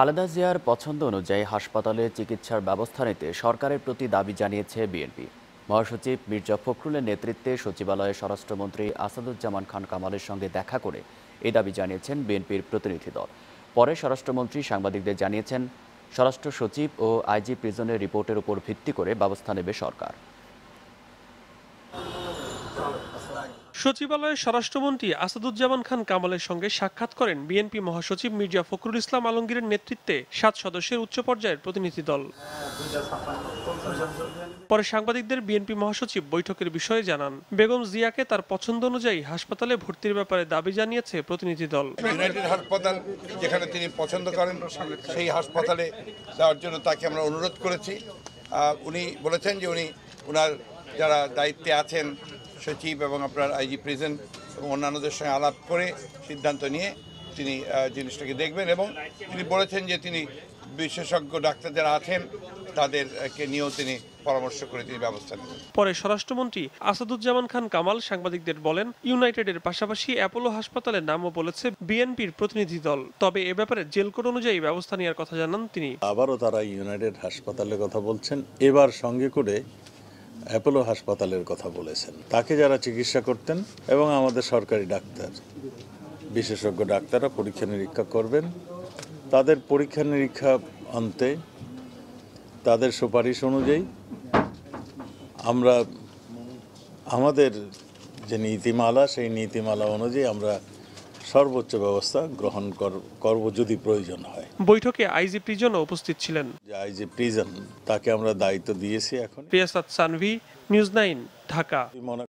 খালেদা জিয়ার পছন্দ অনুযায়ী হাসপাতালে চিকিৎসার ব্যবস্থা নিতে সরকারের প্রতি দাবি জানিয়েছে বিএনপি মহাসচিব মির্জা ফখরুলের নেতৃত্বে সচিবালয়ে স্বরাষ্ট্রমন্ত্রী আসাদুজ্জামান খান কামালের সঙ্গে দেখা করে এই দাবি জানিয়েছেন বিএনপির প্রতিনিধি দল পরে স্বরাষ্ট্রমন্ত্রী সাংবাদিকদের জানিয়েছেন স্বরাষ্ট্র সচিব ও আইজি প্রিজনের রিপোর্টের উপর ভিত্তি করে ব্যবস্থা নেবে সরকার সচিবালয়ে স্বরাষ্ট্রমন্ত্রী আসাদুজ্জামান খান কামালের সঙ্গে সাক্ষাৎ করেন বিএনপি মহাসচিব মির্জা ফখরুল ইসলাম আলমগীরের নেতৃত্বে সাত সদস্যের উচ্চ পর্যায়ের প্রতিনিধি দল পরে সাংবাদিকদের বিএনপি মহাসচিব বৈঠকের বিষয়ে জানান বেগম জিয়াকে তার পছন্দ অনুযায়ী হাসপাতালে ভর্তির ব্যাপারে দাবি জানিয়েছে প্রতিনিধি দল হাসপাতাল যেখানে তিনি পছন্দ করেন সেই হাসপাতালে যাওয়ার জন্য তাকে আমরা অনুরোধ করেছি উনি বলেছেন যে উনি ওনার যারা দায়িত্বে আছেন সচিব এবং আপনার আইজি প্রেজেন্ট এবং অন্যান্যদের সঙ্গে আলাপ করে সিদ্ধান্ত নিয়ে তিনি জিনিসটাকে দেখবেন এবং তিনি বলেছেন যে তিনি বিশেষজ্ঞ ডাক্তারদের আছেন তাদেরকে নিয়েও তিনি পরামর্শ করে তিনি ব্যবস্থা নেবেন পরে স্বরাষ্ট্রমন্ত্রী আসাদুজ্জামান খান কামাল সাংবাদিকদের বলেন ইউনাইটেডের পাশাপাশি অ্যাপোলো হাসপাতালের নামও বলেছে বিএনপির প্রতিনিধি দল তবে এ ব্যাপারে জেল কোড অনুযায়ী ব্যবস্থা নেওয়ার কথা জানান তিনি আবারও তারা ইউনাইটেড হাসপাতালের কথা বলছেন এবার সঙ্গে করে অ্যাপোলো হাসপাতালের কথা বলেছেন তাকে যারা চিকিৎসা করতেন এবং আমাদের সরকারি ডাক্তার বিশেষজ্ঞ ডাক্তাররা পরীক্ষা নিরীক্ষা করবেন তাদের পরীক্ষা নিরীক্ষা আনতে তাদের সুপারিশ অনুযায়ী আমরা আমাদের যে নীতিমালা সেই নীতিমালা অনুযায়ী আমরা সর্বোচ্চ ব্যবস্থা গ্রহণ করব যদি প্রয়োজন হয় বৈঠকে আইজি প্রিজন উপস্থিত ছিলেন যে আইজি প্রিজন তাকে আমরা দায়িত্ব দিয়েছি এখন প্রিয়াসাদ সানভি নিউজ নাইন ঢাকা